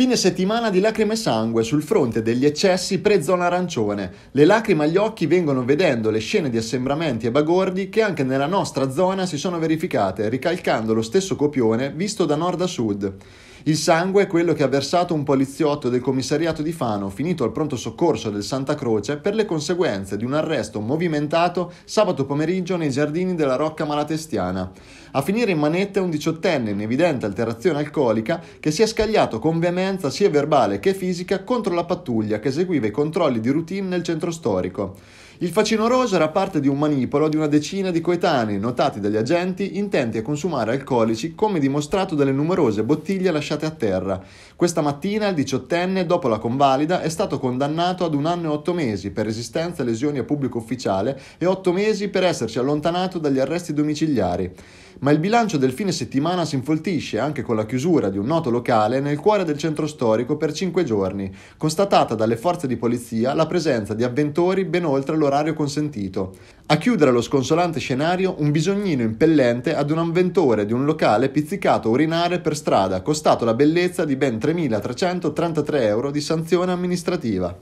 Fine settimana di lacrime e sangue sul fronte degli eccessi pre-zona arancione. Le lacrime agli occhi vengono vedendo le scene di assembramenti e bagordi che anche nella nostra zona si sono verificate, ricalcando lo stesso copione visto da nord a sud. Il sangue è quello che ha versato un poliziotto del commissariato di Fano finito al pronto soccorso del Santa Croce per le conseguenze di un arresto movimentato sabato pomeriggio nei giardini della Rocca Malatestiana. A finire in manette un diciottenne in evidente alterazione alcolica che si è scagliato con veemenza sia verbale che fisica contro la pattuglia che eseguiva i controlli di routine nel centro storico. Il facino rosa era parte di un manipolo di una decina di coetanei notati dagli agenti intenti a consumare alcolici come dimostrato dalle numerose bottiglie lasciate portate a terra. Questa mattina il diciottenne, dopo la convalida, è stato condannato ad un anno e otto mesi per resistenza e lesioni a pubblico ufficiale e otto mesi per essersi allontanato dagli arresti domiciliari. Ma il bilancio del fine settimana si infoltisce anche con la chiusura di un noto locale nel cuore del centro storico per cinque giorni, constatata dalle forze di polizia la presenza di avventori ben oltre l'orario consentito. A chiudere lo sconsolante scenario un bisognino impellente ad un avventore di un locale pizzicato a urinare per strada, costato la bellezza di ben 3.333 euro di sanzione amministrativa.